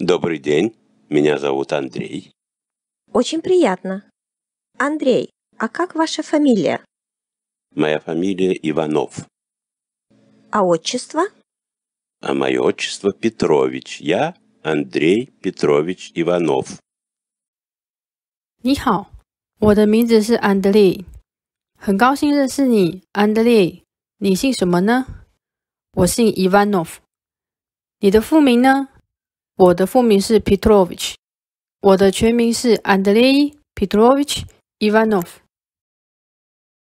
Добрый день, меня зовут Андрей. Очень приятно. Андрей, а как ваша фамилия? Моя фамилия Иванов. А отчество? А мое отчество Петрович. Я Андрей Петрович Иванов. 你好，我的名字是安德烈，很高兴认识你，安德烈。你姓什么呢？我姓 Ivanov。你的父名呢？我的父名是 Petrovich，我的全名是 Andrei Petrovich Ivanov。